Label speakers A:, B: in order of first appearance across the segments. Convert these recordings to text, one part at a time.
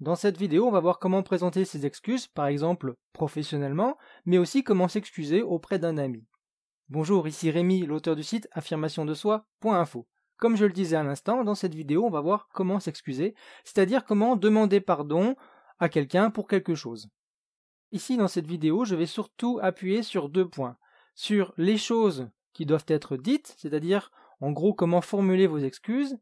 A: Dans cette vidéo, on va voir comment présenter ses excuses, par exemple professionnellement, mais aussi comment s'excuser auprès d'un ami. Bonjour, ici Rémi, l'auteur du site affirmation de soi.info. Comme je le disais à l'instant, dans cette vidéo, on va voir comment s'excuser, c'est-à-dire comment demander pardon à quelqu'un pour quelque chose. Ici, dans cette vidéo, je vais surtout appuyer sur deux points. Sur les choses qui doivent être dites, c'est-à-dire en gros comment formuler vos excuses,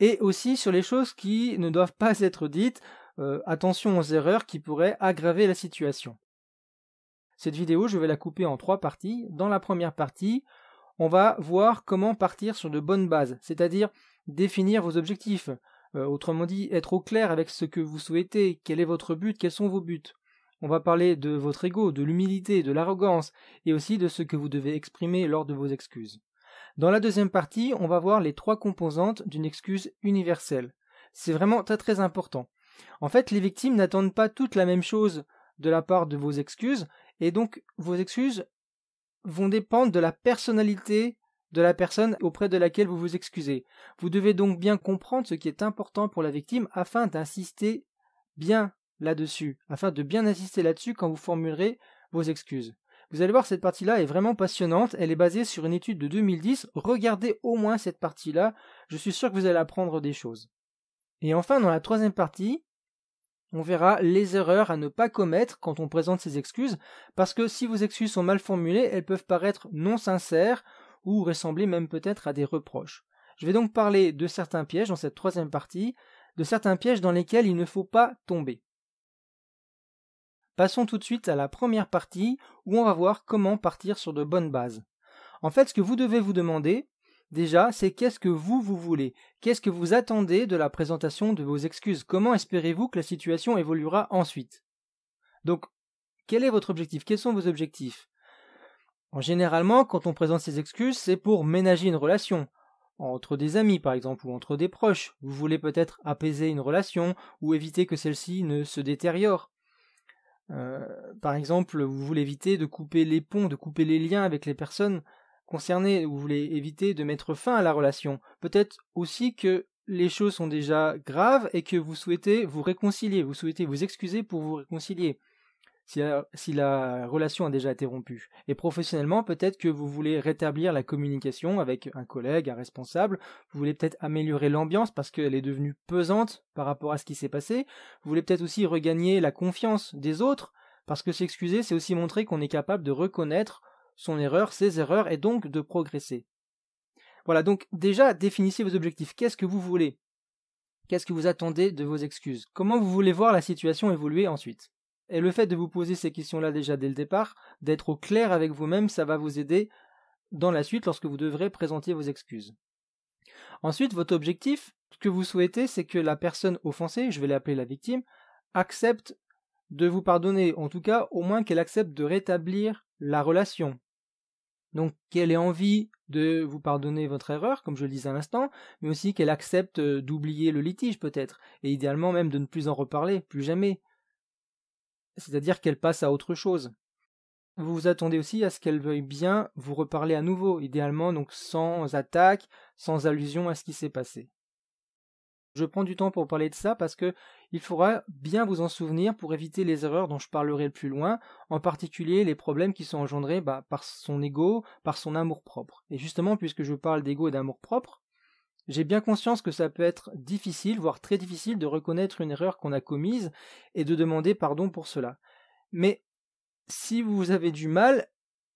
A: et aussi sur les choses qui ne doivent pas être dites, euh, attention aux erreurs qui pourraient aggraver la situation. Cette vidéo, je vais la couper en trois parties. Dans la première partie, on va voir comment partir sur de bonnes bases, c'est-à-dire définir vos objectifs, euh, autrement dit être au clair avec ce que vous souhaitez, quel est votre but, quels sont vos buts. On va parler de votre ego, de l'humilité, de l'arrogance, et aussi de ce que vous devez exprimer lors de vos excuses. Dans la deuxième partie, on va voir les trois composantes d'une excuse universelle. C'est vraiment très très important. En fait, les victimes n'attendent pas toutes la même chose de la part de vos excuses, et donc vos excuses vont dépendre de la personnalité de la personne auprès de laquelle vous vous excusez. Vous devez donc bien comprendre ce qui est important pour la victime afin d'insister bien là-dessus, afin de bien insister là-dessus quand vous formulerez vos excuses. Vous allez voir, cette partie-là est vraiment passionnante. Elle est basée sur une étude de 2010. Regardez au moins cette partie-là. Je suis sûr que vous allez apprendre des choses. Et enfin, dans la troisième partie, on verra les erreurs à ne pas commettre quand on présente ses excuses, parce que si vos excuses sont mal formulées, elles peuvent paraître non sincères ou ressembler même peut-être à des reproches. Je vais donc parler de certains pièges dans cette troisième partie, de certains pièges dans lesquels il ne faut pas tomber. Passons tout de suite à la première partie où on va voir comment partir sur de bonnes bases. En fait, ce que vous devez vous demander, déjà, c'est qu'est-ce que vous, vous voulez Qu'est-ce que vous attendez de la présentation de vos excuses Comment espérez-vous que la situation évoluera ensuite Donc, quel est votre objectif Quels sont vos objectifs en Généralement, quand on présente ses excuses, c'est pour ménager une relation, entre des amis par exemple ou entre des proches. Vous voulez peut-être apaiser une relation ou éviter que celle-ci ne se détériore. Euh, par exemple, vous voulez éviter de couper les ponts, de couper les liens avec les personnes concernées, vous voulez éviter de mettre fin à la relation. Peut-être aussi que les choses sont déjà graves et que vous souhaitez vous réconcilier, vous souhaitez vous excuser pour vous réconcilier si la, relation a déjà été rompue. Et professionnellement, peut-être que vous voulez rétablir la communication avec un collègue, un responsable, vous voulez peut-être améliorer l'ambiance parce qu'elle est devenue pesante par rapport à ce qui s'est passé, vous voulez peut-être aussi regagner la confiance des autres, parce que s'excuser, c'est aussi montrer qu'on est capable de reconnaître son erreur, ses erreurs, et donc de progresser. Voilà, donc déjà, définissez vos objectifs. Qu'est-ce que vous voulez Qu'est-ce que vous attendez de vos excuses Comment vous voulez voir la situation évoluer ensuite et le fait de vous poser ces questions-là déjà dès le départ, d'être au clair avec vous-même, ça va vous aider dans la suite lorsque vous devrez présenter vos excuses. Ensuite, votre objectif, ce que vous souhaitez, c'est que la personne offensée, je vais l'appeler la victime, accepte de vous pardonner, en tout cas au moins qu'elle accepte de rétablir la relation. Donc qu'elle ait envie de vous pardonner votre erreur, comme je le disais à l'instant, mais aussi qu'elle accepte euh, d'oublier le litige peut-être, et idéalement même de ne plus en reparler, plus jamais c'est-à-dire qu'elle passe à autre chose. Vous vous attendez aussi à ce qu'elle veuille bien vous reparler à nouveau, idéalement donc sans attaque, sans allusion à ce qui s'est passé. Je prends du temps pour parler de ça parce que il faudra bien vous en souvenir pour éviter les erreurs dont je parlerai le plus loin, en particulier les problèmes qui sont engendrés bah, par son ego, par son amour propre. Et justement, puisque je parle d'ego et d'amour propre, j'ai bien conscience que ça peut être difficile, voire très difficile, de reconnaître une erreur qu'on a commise et de demander pardon pour cela. Mais si vous avez du mal,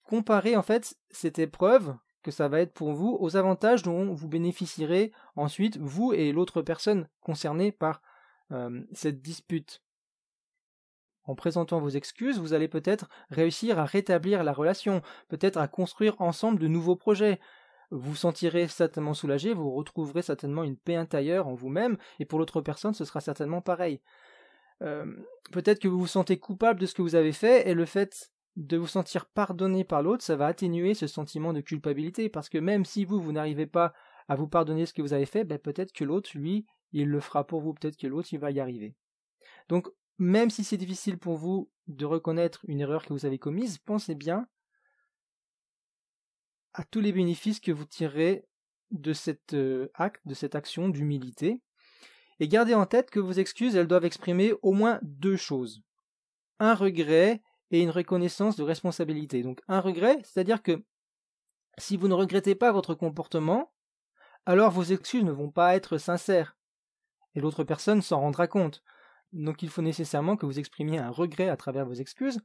A: comparez en fait cette épreuve que ça va être pour vous aux avantages dont vous bénéficierez ensuite, vous et l'autre personne concernée par euh, cette dispute. En présentant vos excuses, vous allez peut-être réussir à rétablir la relation, peut-être à construire ensemble de nouveaux projets, vous sentirez certainement soulagé, vous retrouverez certainement une paix intérieure en vous-même, et pour l'autre personne, ce sera certainement pareil. Euh, peut-être que vous vous sentez coupable de ce que vous avez fait, et le fait de vous sentir pardonné par l'autre, ça va atténuer ce sentiment de culpabilité, parce que même si vous, vous n'arrivez pas à vous pardonner ce que vous avez fait, ben, peut-être que l'autre, lui, il le fera pour vous, peut-être que l'autre, il va y arriver. Donc, même si c'est difficile pour vous de reconnaître une erreur que vous avez commise, pensez bien à tous les bénéfices que vous tirez de cet euh, acte, de cette action d'humilité. Et gardez en tête que vos excuses, elles doivent exprimer au moins deux choses. Un regret et une reconnaissance de responsabilité. Donc un regret, c'est-à-dire que si vous ne regrettez pas votre comportement, alors vos excuses ne vont pas être sincères. Et l'autre personne s'en rendra compte. Donc il faut nécessairement que vous exprimiez un regret à travers vos excuses,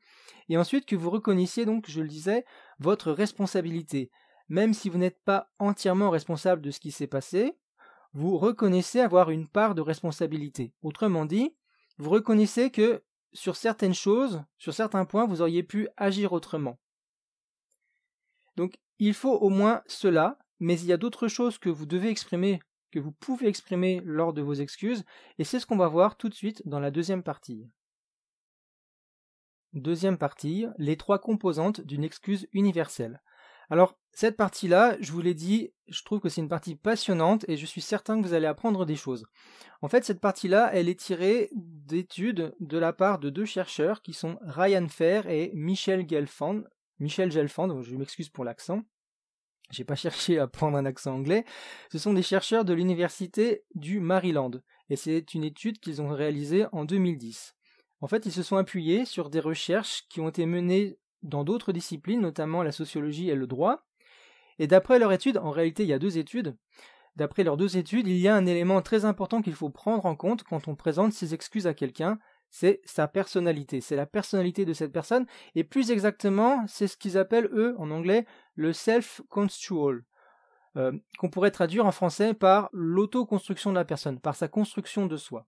A: et ensuite que vous reconnaissiez donc, je le disais, votre responsabilité. Même si vous n'êtes pas entièrement responsable de ce qui s'est passé, vous reconnaissez avoir une part de responsabilité. Autrement dit, vous reconnaissez que sur certaines choses, sur certains points, vous auriez pu agir autrement. Donc il faut au moins cela, mais il y a d'autres choses que vous devez exprimer que vous pouvez exprimer lors de vos excuses, et c'est ce qu'on va voir tout de suite dans la deuxième partie. Deuxième partie, les trois composantes d'une excuse universelle. Alors, cette partie-là, je vous l'ai dit, je trouve que c'est une partie passionnante et je suis certain que vous allez apprendre des choses. En fait, cette partie-là, elle est tirée d'études de la part de deux chercheurs qui sont Ryan Fair et Michel Gelfand. Michel Gelfand, je m'excuse pour l'accent j'ai pas cherché à prendre un accent anglais, ce sont des chercheurs de l'université du Maryland, et c'est une étude qu'ils ont réalisée en 2010. En fait, ils se sont appuyés sur des recherches qui ont été menées dans d'autres disciplines, notamment la sociologie et le droit, et d'après leur étude, en réalité il y a deux études, d'après leurs deux études, il y a un élément très important qu'il faut prendre en compte quand on présente ses excuses à quelqu'un, c'est sa personnalité, c'est la personnalité de cette personne, et plus exactement, c'est ce qu'ils appellent eux, en anglais, le self-construal, euh, qu'on pourrait traduire en français par l'autoconstruction de la personne, par sa construction de soi.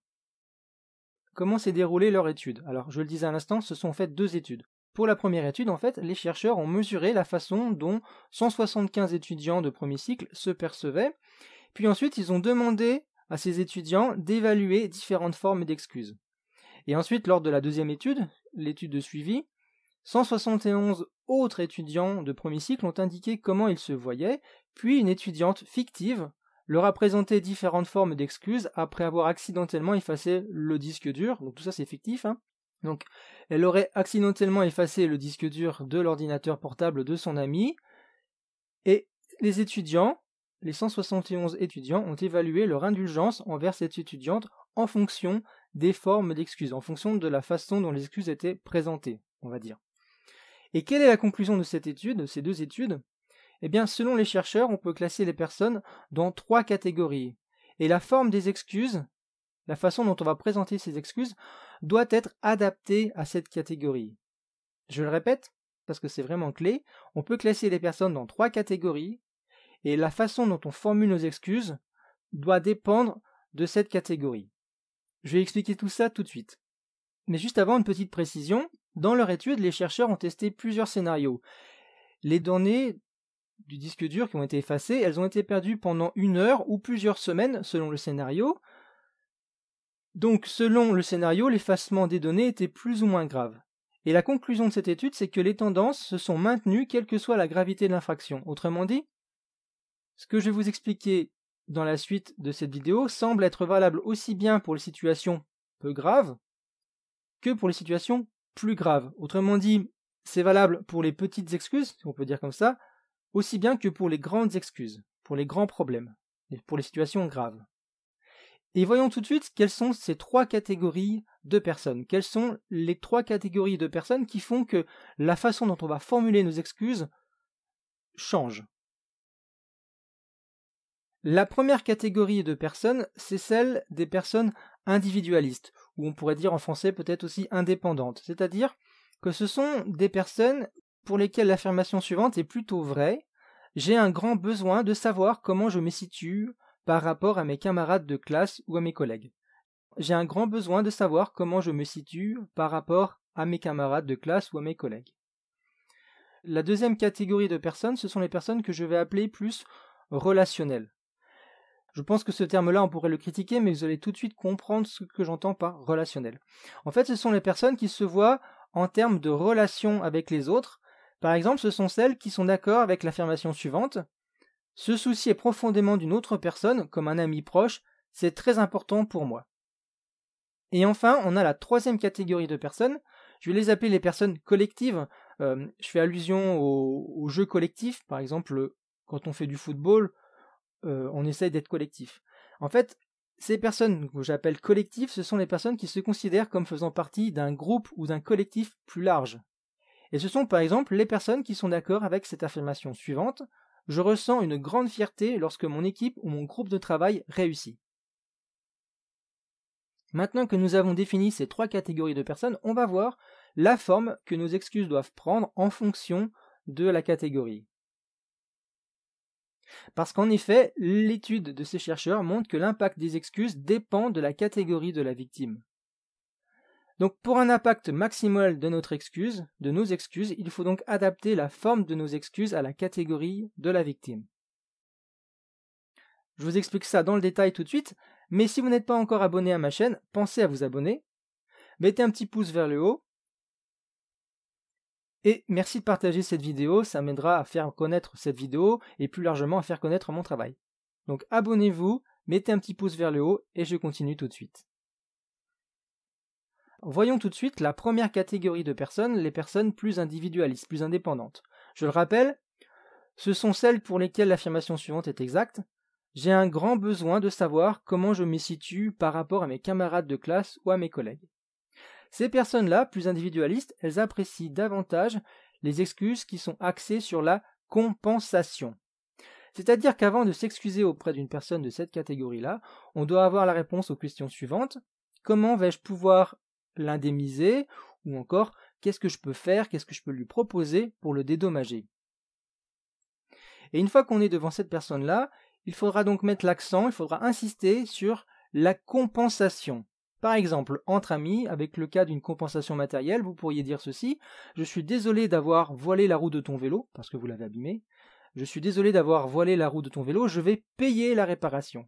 A: Comment s'est déroulée leur étude Alors, je le disais à l'instant, ce sont en fait deux études. Pour la première étude, en fait, les chercheurs ont mesuré la façon dont 175 étudiants de premier cycle se percevaient, puis ensuite ils ont demandé à ces étudiants d'évaluer différentes formes d'excuses. Et ensuite, lors de la deuxième étude, l'étude de suivi, 171 autres étudiants de premier cycle ont indiqué comment ils se voyaient, puis une étudiante fictive leur a présenté différentes formes d'excuses après avoir accidentellement effacé le disque dur, donc tout ça c'est fictif, hein. donc elle aurait accidentellement effacé le disque dur de l'ordinateur portable de son ami, et les étudiants, les 171 étudiants, ont évalué leur indulgence envers cette étudiante en fonction des formes d'excuses, en fonction de la façon dont les excuses étaient présentées, on va dire. Et quelle est la conclusion de cette étude, de ces deux études Eh bien, selon les chercheurs, on peut classer les personnes dans trois catégories. Et la forme des excuses, la façon dont on va présenter ces excuses, doit être adaptée à cette catégorie. Je le répète, parce que c'est vraiment clé, on peut classer les personnes dans trois catégories, et la façon dont on formule nos excuses doit dépendre de cette catégorie. Je vais expliquer tout ça tout de suite. Mais juste avant, une petite précision. Dans leur étude, les chercheurs ont testé plusieurs scénarios. Les données du disque dur qui ont été effacées, elles ont été perdues pendant une heure ou plusieurs semaines selon le scénario. Donc selon le scénario, l'effacement des données était plus ou moins grave. Et la conclusion de cette étude, c'est que les tendances se sont maintenues quelle que soit la gravité de l'infraction. Autrement dit, ce que je vais vous expliquer dans la suite de cette vidéo semble être valable aussi bien pour les situations peu graves que pour les situations plus grave. Autrement dit, c'est valable pour les petites excuses, on peut dire comme ça, aussi bien que pour les grandes excuses, pour les grands problèmes, et pour les situations graves. Et voyons tout de suite quelles sont ces trois catégories de personnes. Quelles sont les trois catégories de personnes qui font que la façon dont on va formuler nos excuses change. La première catégorie de personnes, c'est celle des personnes individualistes, ou on pourrait dire en français peut-être aussi indépendante. C'est-à-dire que ce sont des personnes pour lesquelles l'affirmation suivante est plutôt vraie. J'ai un grand besoin de savoir comment je me situe par rapport à mes camarades de classe ou à mes collègues. J'ai un grand besoin de savoir comment je me situe par rapport à mes camarades de classe ou à mes collègues. La deuxième catégorie de personnes, ce sont les personnes que je vais appeler plus relationnelles. Je pense que ce terme-là, on pourrait le critiquer, mais vous allez tout de suite comprendre ce que j'entends par relationnel. En fait, ce sont les personnes qui se voient en termes de relation avec les autres. Par exemple, ce sont celles qui sont d'accord avec l'affirmation suivante. Se soucier profondément d'une autre personne, comme un ami proche, c'est très important pour moi. Et enfin, on a la troisième catégorie de personnes. Je vais les appeler les personnes collectives. Euh, je fais allusion aux jeux collectifs, par exemple quand on fait du football, euh, on essaye d'être collectif. En fait, ces personnes que j'appelle collectives, ce sont les personnes qui se considèrent comme faisant partie d'un groupe ou d'un collectif plus large. Et ce sont par exemple les personnes qui sont d'accord avec cette affirmation suivante Je ressens une grande fierté lorsque mon équipe ou mon groupe de travail réussit. Maintenant que nous avons défini ces trois catégories de personnes, on va voir la forme que nos excuses doivent prendre en fonction de la catégorie. Parce qu'en effet, l'étude de ces chercheurs montre que l'impact des excuses dépend de la catégorie de la victime. Donc pour un impact maximal de notre excuse, de nos excuses, il faut donc adapter la forme de nos excuses à la catégorie de la victime. Je vous explique ça dans le détail tout de suite, mais si vous n'êtes pas encore abonné à ma chaîne, pensez à vous abonner. Mettez un petit pouce vers le haut, et merci de partager cette vidéo, ça m'aidera à faire connaître cette vidéo et plus largement à faire connaître mon travail. Donc abonnez-vous, mettez un petit pouce vers le haut et je continue tout de suite. Voyons tout de suite la première catégorie de personnes, les personnes plus individualistes, plus indépendantes. Je le rappelle, ce sont celles pour lesquelles l'affirmation suivante est exacte. J'ai un grand besoin de savoir comment je me situe par rapport à mes camarades de classe ou à mes collègues. Ces personnes-là, plus individualistes, elles apprécient davantage les excuses qui sont axées sur la compensation. C'est-à-dire qu'avant de s'excuser auprès d'une personne de cette catégorie-là, on doit avoir la réponse aux questions suivantes. Comment vais-je pouvoir l'indemniser Ou encore, qu'est-ce que je peux faire Qu'est-ce que je peux lui proposer pour le dédommager Et une fois qu'on est devant cette personne-là, il faudra donc mettre l'accent, il faudra insister sur la compensation. Par exemple, entre amis, avec le cas d'une compensation matérielle, vous pourriez dire ceci Je suis désolé d'avoir voilé la roue de ton vélo, parce que vous l'avez abîmé. Je suis désolé d'avoir voilé la roue de ton vélo, je vais payer la réparation.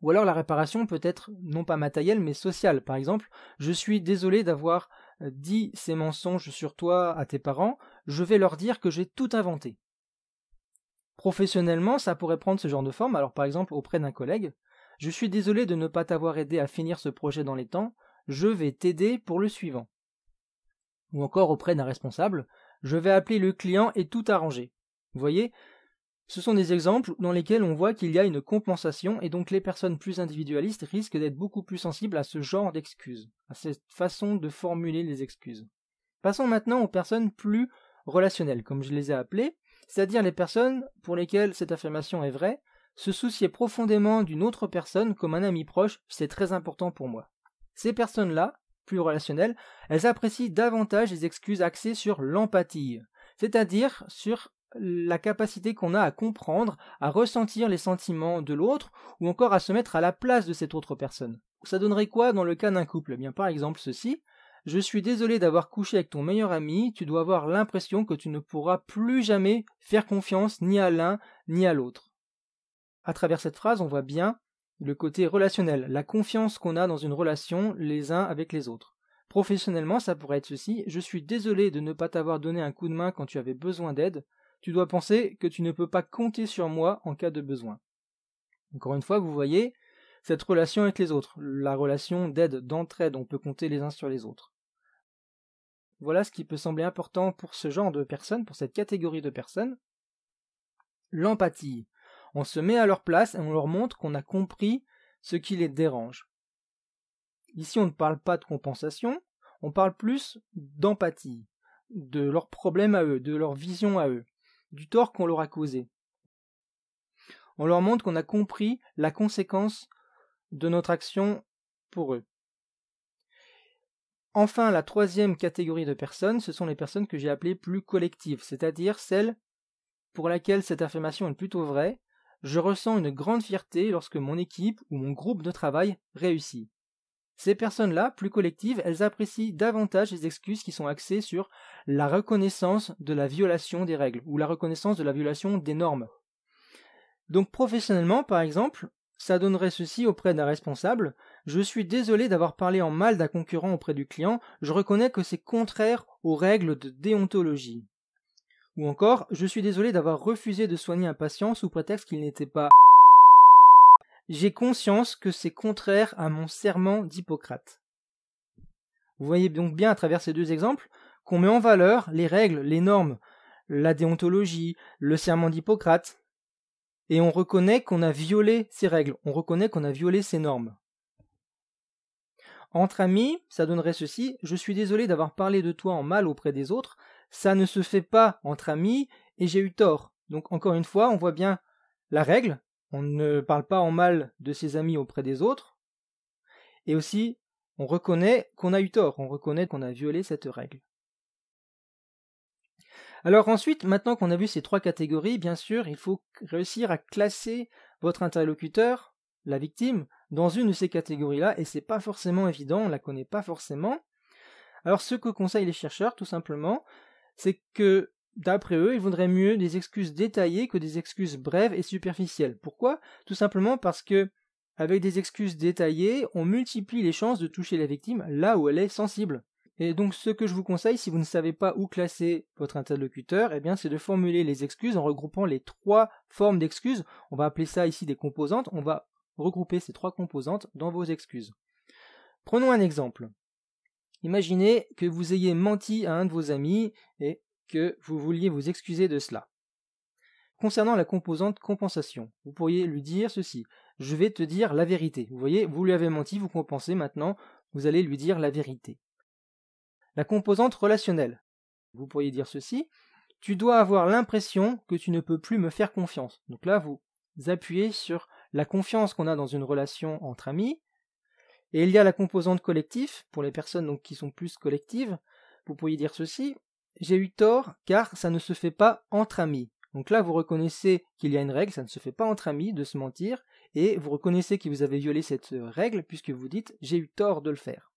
A: Ou alors la réparation peut être non pas matérielle mais sociale. Par exemple, je suis désolé d'avoir euh, dit ces mensonges sur toi à tes parents, je vais leur dire que j'ai tout inventé. Professionnellement, ça pourrait prendre ce genre de forme. Alors par exemple auprès d'un collègue, je suis désolé de ne pas t'avoir aidé à finir ce projet dans les temps, je vais t'aider pour le suivant. Ou encore auprès d'un responsable, je vais appeler le client et tout arranger. Vous voyez, ce sont des exemples dans lesquels on voit qu'il y a une compensation et donc les personnes plus individualistes risquent d'être beaucoup plus sensibles à ce genre d'excuses, à cette façon de formuler les excuses. Passons maintenant aux personnes plus relationnelles, comme je les ai appelées, c'est-à-dire les personnes pour lesquelles cette affirmation est vraie, se soucier profondément d'une autre personne comme un ami proche, c'est très important pour moi. Ces personnes-là, plus relationnelles, elles apprécient davantage les excuses axées sur l'empathie, c'est-à-dire sur la capacité qu'on a à comprendre, à ressentir les sentiments de l'autre, ou encore à se mettre à la place de cette autre personne. Ça donnerait quoi dans le cas d'un couple eh Bien par exemple ceci. Je suis désolé d'avoir couché avec ton meilleur ami, tu dois avoir l'impression que tu ne pourras plus jamais faire confiance ni à l'un ni à l'autre à travers cette phrase, on voit bien le côté relationnel, la confiance qu'on a dans une relation les uns avec les autres. Professionnellement, ça pourrait être ceci Je suis désolé de ne pas t'avoir donné un coup de main quand tu avais besoin d'aide. Tu dois penser que tu ne peux pas compter sur moi en cas de besoin. Encore une fois, vous voyez cette relation avec les autres, la relation d'aide, d'entraide, on peut compter les uns sur les autres. Voilà ce qui peut sembler important pour ce genre de personnes, pour cette catégorie de personnes. L'empathie. On se met à leur place et on leur montre qu'on a compris ce qui les dérange. Ici, on ne parle pas de compensation, on parle plus d'empathie, de leurs problèmes à eux, de leur vision à eux, du tort qu'on leur a causé. On leur montre qu'on a compris la conséquence de notre action pour eux. Enfin, la troisième catégorie de personnes, ce sont les personnes que j'ai appelées plus collectives, c'est-à-dire celles pour laquelle cette affirmation est plutôt vraie, je ressens une grande fierté lorsque mon équipe ou mon groupe de travail réussit. Ces personnes-là, plus collectives, elles apprécient davantage les excuses qui sont axées sur la reconnaissance de la violation des règles ou la reconnaissance de la violation des normes. Donc professionnellement, par exemple, ça donnerait ceci auprès d'un responsable. Je suis désolé d'avoir parlé en mal d'un concurrent auprès du client, je reconnais que c'est contraire aux règles de déontologie. Ou encore, je suis désolé d'avoir refusé de soigner un patient sous prétexte qu'il n'était pas. J'ai conscience que c'est contraire à mon serment d'Hippocrate. Vous voyez donc bien à travers ces deux exemples qu'on met en valeur les règles, les normes, la déontologie, le serment d'Hippocrate, et on reconnaît qu'on a violé ces règles, on reconnaît qu'on a violé ces normes. Entre amis, ça donnerait ceci, je suis désolé d'avoir parlé de toi en mal auprès des autres, ça ne se fait pas entre amis et j'ai eu tort. Donc encore une fois, on voit bien la règle, on ne parle pas en mal de ses amis auprès des autres, et aussi on reconnaît qu'on a eu tort, on reconnaît qu'on a violé cette règle. Alors ensuite, maintenant qu'on a vu ces trois catégories, bien sûr, il faut réussir à classer votre interlocuteur, la victime, dans une de ces catégories-là, et c'est pas forcément évident, on la connaît pas forcément. Alors ce que conseillent les chercheurs, tout simplement, c'est que, d'après eux, il vaudrait mieux des excuses détaillées que des excuses brèves et superficielles. Pourquoi Tout simplement parce que, avec des excuses détaillées, on multiplie les chances de toucher la victime là où elle est sensible. Et donc ce que je vous conseille, si vous ne savez pas où classer votre interlocuteur, eh bien c'est de formuler les excuses en regroupant les trois formes d'excuses. On va appeler ça ici des composantes. On va regrouper ces trois composantes dans vos excuses. Prenons un exemple. Imaginez que vous ayez menti à un de vos amis et que vous vouliez vous excuser de cela. Concernant la composante compensation, vous pourriez lui dire ceci. Je vais te dire la vérité. Vous voyez, vous lui avez menti, vous compensez maintenant, vous allez lui dire la vérité. La composante relationnelle. Vous pourriez dire ceci. Tu dois avoir l'impression que tu ne peux plus me faire confiance. Donc là, vous appuyez sur la confiance qu'on a dans une relation entre amis et il y a la composante collective pour les personnes donc qui sont plus collectives, vous pourriez dire ceci, j'ai eu tort car ça ne se fait pas entre amis. Donc là, vous reconnaissez qu'il y a une règle, ça ne se fait pas entre amis de se mentir, et vous reconnaissez que vous avez violé cette euh, règle puisque vous dites j'ai eu tort de le faire.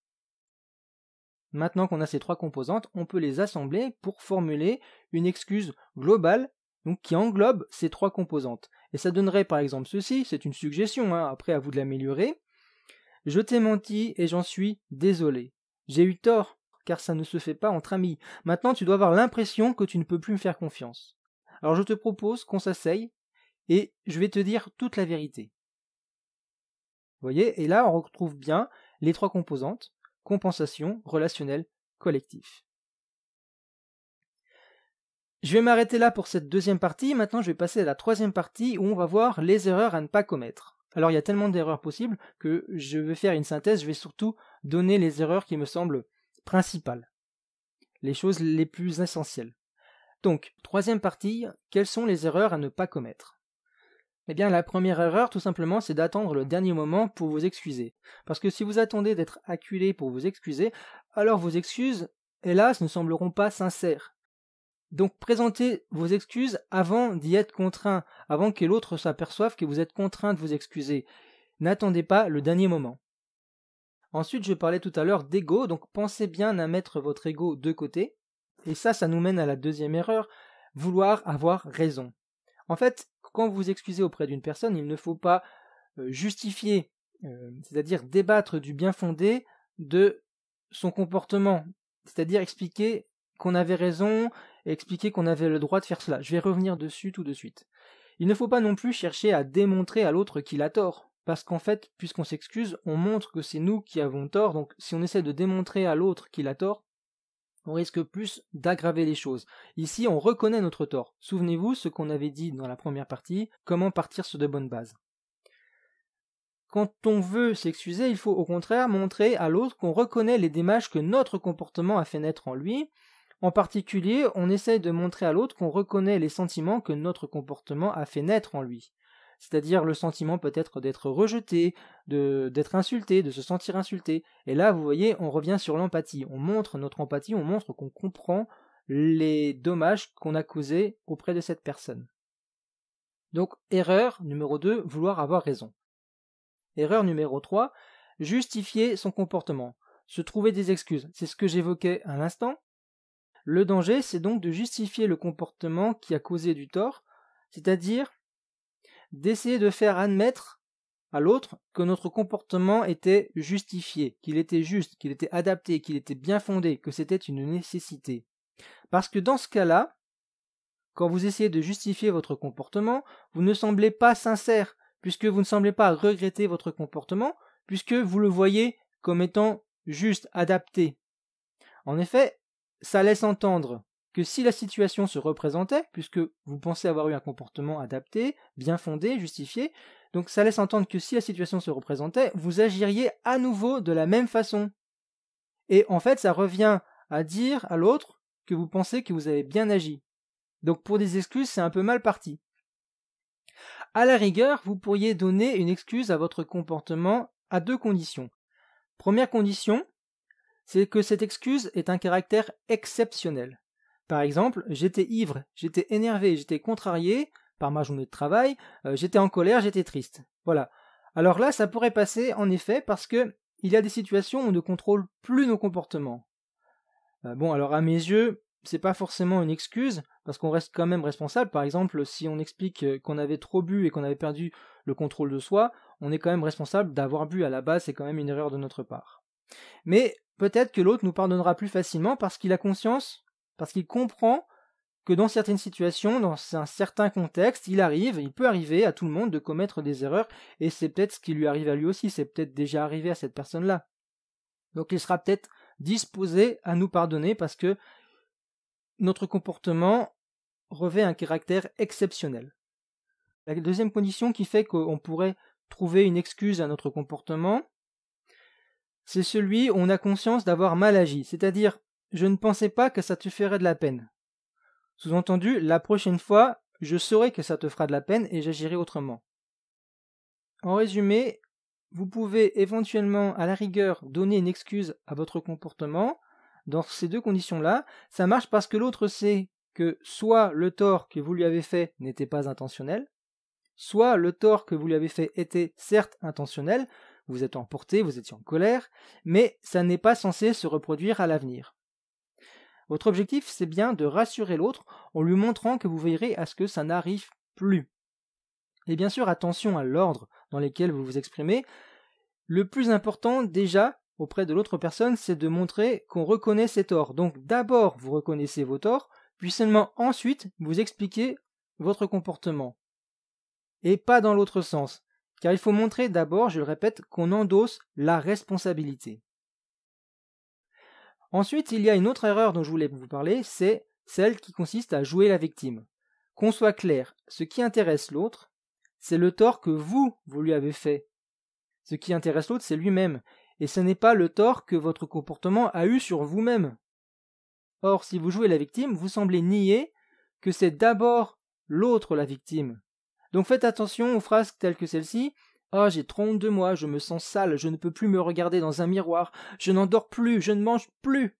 A: Maintenant qu'on a ces trois composantes, on peut les assembler pour formuler une excuse globale donc qui englobe ces trois composantes. Et ça donnerait par exemple ceci, c'est une suggestion, hein, après à vous de l'améliorer. Je t'ai menti et j'en suis désolé. J'ai eu tort, car ça ne se fait pas entre amis. Maintenant tu dois avoir l'impression que tu ne peux plus me faire confiance. Alors je te propose qu'on s'asseye et je vais te dire toute la vérité. Vous voyez, et là on retrouve bien les trois composantes compensation, relationnel, collectif. Je vais m'arrêter là pour cette deuxième partie. Maintenant, je vais passer à la troisième partie où on va voir les erreurs à ne pas commettre. Alors il y a tellement d'erreurs possibles que je vais faire une synthèse, je vais surtout donner les erreurs qui me semblent principales, les choses les plus essentielles. Donc, troisième partie, quelles sont les erreurs à ne pas commettre Eh bien, la première erreur, tout simplement, c'est d'attendre le dernier moment pour vous excuser. Parce que si vous attendez d'être acculé pour vous excuser, alors vos excuses, hélas, ne sembleront pas sincères. Donc présentez vos excuses avant d'y être contraint, avant que l'autre s'aperçoive que vous êtes contraint de vous excuser. N'attendez pas le dernier moment. Ensuite, je parlais tout à l'heure d'ego, donc pensez bien à mettre votre ego de côté. Et ça, ça nous mène à la deuxième erreur, vouloir avoir raison. En fait, quand vous vous excusez auprès d'une personne, il ne faut pas euh, justifier, euh, c'est-à-dire débattre du bien fondé de son comportement, c'est-à-dire expliquer qu'on avait raison, expliquer qu'on avait le droit de faire cela. Je vais revenir dessus tout de suite. Il ne faut pas non plus chercher à démontrer à l'autre qu'il a tort, parce qu'en fait, puisqu'on s'excuse, on montre que c'est nous qui avons tort, donc si on essaie de démontrer à l'autre qu'il a tort, on risque plus d'aggraver les choses. Ici, on reconnaît notre tort. Souvenez-vous ce qu'on avait dit dans la première partie, comment partir sur de bonnes bases. Quand on veut s'excuser, il faut au contraire montrer à l'autre qu'on reconnaît les démarches que notre comportement a fait naître en lui, en particulier, on essaye de montrer à l'autre qu'on reconnaît les sentiments que notre comportement a fait naître en lui. C'est-à-dire le sentiment peut-être d'être rejeté, d'être insulté, de se sentir insulté. Et là, vous voyez, on revient sur l'empathie. On montre notre empathie, on montre qu'on comprend les dommages qu'on a causés auprès de cette personne. Donc, erreur numéro 2, vouloir avoir raison. Erreur numéro 3, justifier son comportement, se trouver des excuses. C'est ce que j'évoquais à l'instant. Le danger, c'est donc de justifier le comportement qui a causé du tort, c'est-à-dire d'essayer de faire admettre à l'autre que notre comportement était justifié, qu'il était juste, qu'il était adapté, qu'il était bien fondé, que c'était une nécessité. Parce que dans ce cas-là, quand vous essayez de justifier votre comportement, vous ne semblez pas sincère, puisque vous ne semblez pas regretter votre comportement, puisque vous le voyez comme étant juste, adapté. En effet, ça laisse entendre que si la situation se représentait, puisque vous pensez avoir eu un comportement adapté, bien fondé, justifié, donc ça laisse entendre que si la situation se représentait, vous agiriez à nouveau de la même façon. Et en fait, ça revient à dire à l'autre que vous pensez que vous avez bien agi. Donc pour des excuses, c'est un peu mal parti. À la rigueur, vous pourriez donner une excuse à votre comportement à deux conditions. Première condition, c'est que cette excuse est un caractère exceptionnel. Par exemple, j'étais ivre, j'étais énervé, j'étais contrarié par ma journée de travail, euh, j'étais en colère, j'étais triste. Voilà. Alors là, ça pourrait passer en effet parce que il y a des situations où on ne contrôle plus nos comportements. Euh, bon, alors à mes yeux, c'est pas forcément une excuse parce qu'on reste quand même responsable. Par exemple, si on explique euh, qu'on avait trop bu et qu'on avait perdu le contrôle de soi, on est quand même responsable d'avoir bu à la base, c'est quand même une erreur de notre part. Mais peut-être que l'autre nous pardonnera plus facilement parce qu'il a conscience, parce qu'il comprend que dans certaines situations, dans un certain contexte, il arrive, il peut arriver à tout le monde de commettre des erreurs, et c'est peut-être ce qui lui arrive à lui aussi, c'est peut-être déjà arrivé à cette personne-là. Donc il sera peut-être disposé à nous pardonner parce que notre comportement revêt un caractère exceptionnel. La deuxième condition qui fait qu'on pourrait trouver une excuse à notre comportement, c'est celui où on a conscience d'avoir mal agi, c'est-à-dire je ne pensais pas que ça te ferait de la peine. Sous-entendu, la prochaine fois, je saurai que ça te fera de la peine et j'agirai autrement. En résumé, vous pouvez éventuellement, à la rigueur, donner une excuse à votre comportement. Dans ces deux conditions-là, ça marche parce que l'autre sait que soit le tort que vous lui avez fait n'était pas intentionnel, soit le tort que vous lui avez fait était certes intentionnel, vous êtes emporté, vous étiez en colère, mais ça n'est pas censé se reproduire à l'avenir. Votre objectif, c'est bien de rassurer l'autre en lui montrant que vous veillerez à ce que ça n'arrive plus. Et bien sûr, attention à l'ordre dans lequel vous vous exprimez. Le plus important, déjà, auprès de l'autre personne, c'est de montrer qu'on reconnaît ses torts. Donc d'abord, vous reconnaissez vos torts, puis seulement ensuite, vous expliquez votre comportement. Et pas dans l'autre sens car il faut montrer d'abord, je le répète, qu'on endosse la responsabilité. Ensuite, il y a une autre erreur dont je voulais vous parler, c'est celle qui consiste à jouer la victime. Qu'on soit clair, ce qui intéresse l'autre, c'est le tort que vous, vous lui avez fait. Ce qui intéresse l'autre, c'est lui-même, et ce n'est pas le tort que votre comportement a eu sur vous-même. Or, si vous jouez la victime, vous semblez nier que c'est d'abord l'autre la victime, donc faites attention aux phrases telles que celle-ci. Ah, j'ai j'ai de moi, je me sens sale, je ne peux plus me regarder dans un miroir, je n'endors plus, je ne mange plus.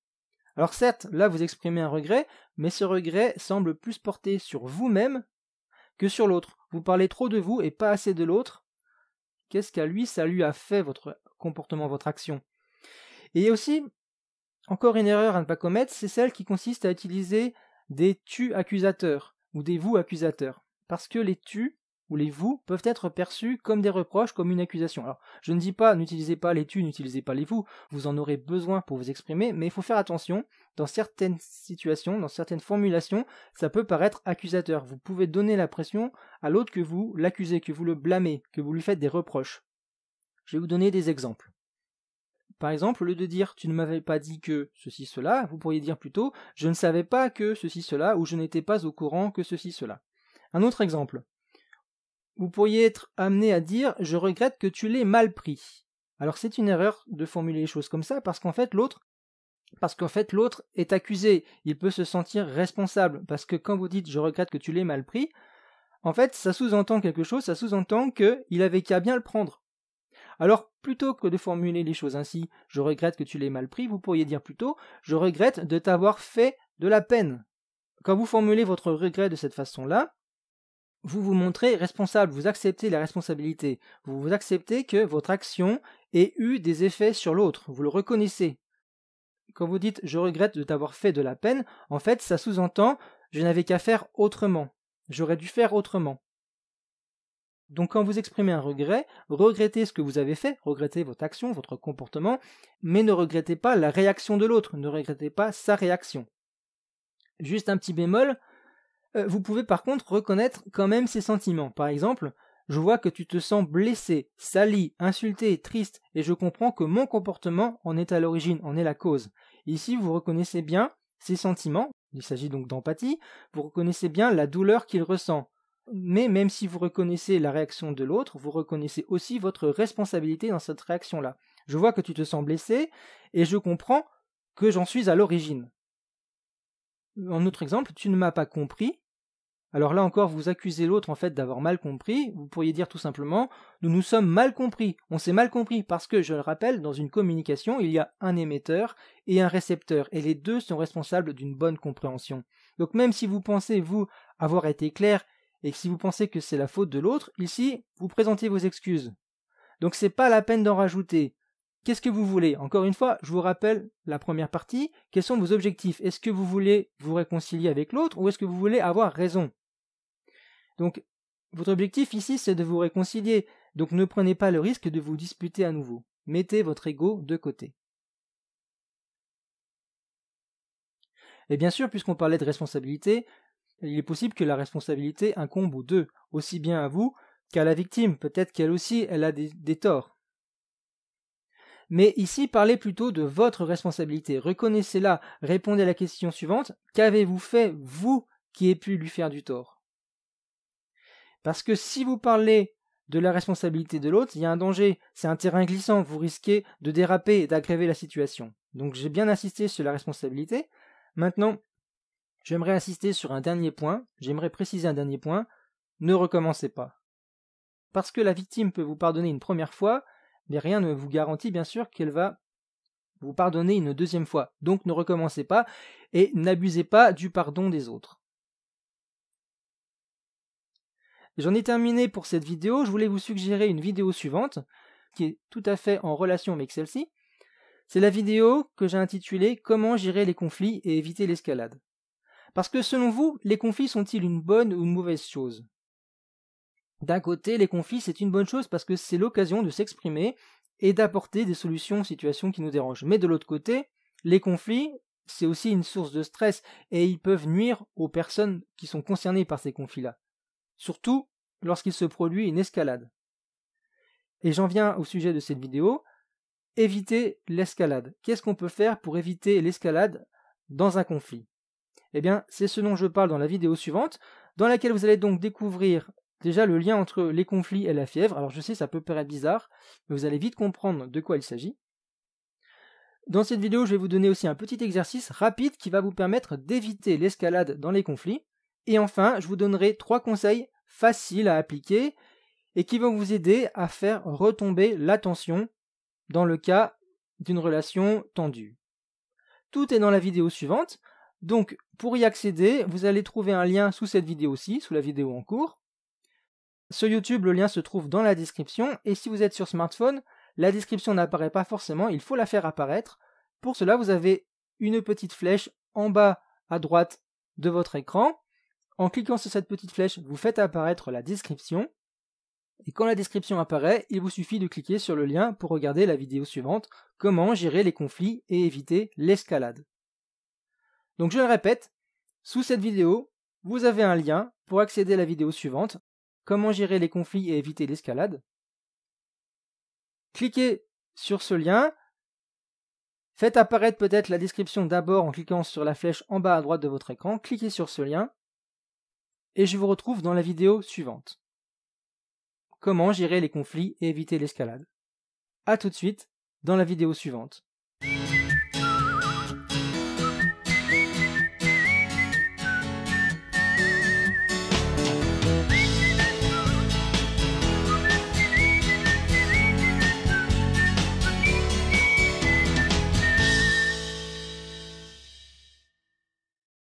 A: Alors certes, là vous exprimez un regret, mais ce regret semble plus porter sur vous-même que sur l'autre. Vous parlez trop de vous et pas assez de l'autre. Qu'est-ce qu'à lui ça lui a fait votre comportement, votre action Et aussi, encore une erreur à ne pas commettre, c'est celle qui consiste à utiliser des tu accusateurs ou des vous accusateurs. Parce que les tu les vous peuvent être perçus comme des reproches, comme une accusation. Alors, je ne dis pas n'utilisez pas les tu, n'utilisez pas les vous, vous en aurez besoin pour vous exprimer, mais il faut faire attention, dans certaines situations, dans certaines formulations, ça peut paraître accusateur. Vous pouvez donner la pression à l'autre que vous l'accusez, que vous le blâmez, que vous lui faites des reproches. Je vais vous donner des exemples. Par exemple, au lieu de dire tu ne m'avais pas dit que ceci cela, vous pourriez dire plutôt je ne savais pas que ceci cela ou je n'étais pas au courant que ceci cela. Un autre exemple. Vous pourriez être amené à dire je regrette que tu l'aies mal pris. Alors c'est une erreur de formuler les choses comme ça parce qu'en fait l'autre parce qu'en fait l'autre est accusé, il peut se sentir responsable parce que quand vous dites je regrette que tu l'aies mal pris, en fait ça sous-entend quelque chose, ça sous-entend qu'il avait qu'à bien le prendre. Alors plutôt que de formuler les choses ainsi, je regrette que tu l'aies mal pris, vous pourriez dire plutôt je regrette de t'avoir fait de la peine. Quand vous formulez votre regret de cette façon-là, vous vous montrez responsable, vous acceptez la responsabilité, vous, vous acceptez que votre action ait eu des effets sur l'autre, vous le reconnaissez. Quand vous dites je regrette de t'avoir fait de la peine, en fait ça sous-entend je n'avais qu'à faire autrement, j'aurais dû faire autrement. Donc quand vous exprimez un regret, regrettez ce que vous avez fait, regrettez votre action, votre comportement, mais ne regrettez pas la réaction de l'autre, ne regrettez pas sa réaction. Juste un petit bémol, euh, vous pouvez par contre reconnaître quand même ses sentiments. Par exemple, je vois que tu te sens blessé, sali, insulté, triste, et je comprends que mon comportement en est à l'origine, en est la cause. Ici, vous reconnaissez bien ses sentiments, il s'agit donc d'empathie, vous reconnaissez bien la douleur qu'il ressent. Mais même si vous reconnaissez la réaction de l'autre, vous reconnaissez aussi votre responsabilité dans cette réaction-là. Je vois que tu te sens blessé, et je comprends que j'en suis à l'origine. En autre exemple, tu ne m'as pas compris. Alors là encore, vous accusez l'autre en fait d'avoir mal compris. Vous pourriez dire tout simplement, nous nous sommes mal compris. On s'est mal compris parce que, je le rappelle, dans une communication, il y a un émetteur et un récepteur, et les deux sont responsables d'une bonne compréhension. Donc même si vous pensez vous avoir été clair et que si vous pensez que c'est la faute de l'autre, ici vous présentez vos excuses. Donc c'est pas la peine d'en rajouter. Qu'est-ce que vous voulez Encore une fois, je vous rappelle la première partie. Quels sont vos objectifs Est-ce que vous voulez vous réconcilier avec l'autre ou est-ce que vous voulez avoir raison Donc, votre objectif ici, c'est de vous réconcilier. Donc, ne prenez pas le risque de vous disputer à nouveau. Mettez votre ego de côté. Et bien sûr, puisqu'on parlait de responsabilité, il est possible que la responsabilité incombe aux deux, aussi bien à vous qu'à la victime. Peut-être qu'elle aussi, elle a des, des torts mais ici parlez plutôt de votre responsabilité. Reconnaissez-la, répondez à la question suivante, qu'avez-vous fait, vous, qui ait pu lui faire du tort Parce que si vous parlez de la responsabilité de l'autre, il y a un danger, c'est un terrain glissant, vous risquez de déraper et d'aggraver la situation. Donc j'ai bien insisté sur la responsabilité. Maintenant, j'aimerais insister sur un dernier point, j'aimerais préciser un dernier point, ne recommencez pas. Parce que la victime peut vous pardonner une première fois, mais rien ne vous garantit bien sûr qu'elle va vous pardonner une deuxième fois. Donc ne recommencez pas et n'abusez pas du pardon des autres. J'en ai terminé pour cette vidéo, je voulais vous suggérer une vidéo suivante, qui est tout à fait en relation avec celle-ci. C'est la vidéo que j'ai intitulée Comment gérer les conflits et éviter l'escalade. Parce que selon vous, les conflits sont-ils une bonne ou une mauvaise chose d'un côté, les conflits, c'est une bonne chose parce que c'est l'occasion de s'exprimer et d'apporter des solutions aux situations qui nous dérangent. Mais de l'autre côté, les conflits, c'est aussi une source de stress et ils peuvent nuire aux personnes qui sont concernées par ces conflits-là. Surtout lorsqu'il se produit une escalade. Et j'en viens au sujet de cette vidéo. Éviter l'escalade. Qu'est-ce qu'on peut faire pour éviter l'escalade dans un conflit Eh bien, c'est ce dont je parle dans la vidéo suivante, dans laquelle vous allez donc découvrir Déjà, le lien entre les conflits et la fièvre, alors je sais, ça peut paraître bizarre, mais vous allez vite comprendre de quoi il s'agit. Dans cette vidéo, je vais vous donner aussi un petit exercice rapide qui va vous permettre d'éviter l'escalade dans les conflits. Et enfin, je vous donnerai trois conseils faciles à appliquer et qui vont vous aider à faire retomber la tension dans le cas d'une relation tendue. Tout est dans la vidéo suivante. Donc, pour y accéder, vous allez trouver un lien sous cette vidéo-ci, sous la vidéo en cours. Sur YouTube, le lien se trouve dans la description, et si vous êtes sur smartphone, la description n'apparaît pas forcément, il faut la faire apparaître. Pour cela, vous avez une petite flèche en bas à droite de votre écran. En cliquant sur cette petite flèche, vous faites apparaître la description. Et quand la description apparaît, il vous suffit de cliquer sur le lien pour regarder la vidéo suivante, comment gérer les conflits et éviter l'escalade. Donc je le répète, sous cette vidéo, vous avez un lien pour accéder à la vidéo suivante Comment gérer les conflits et éviter l'escalade Cliquez sur ce lien. Faites apparaître peut-être la description d'abord en cliquant sur la flèche en bas à droite de votre écran. Cliquez sur ce lien et je vous retrouve dans la vidéo suivante. Comment gérer les conflits et éviter l'escalade A tout de suite dans la vidéo suivante.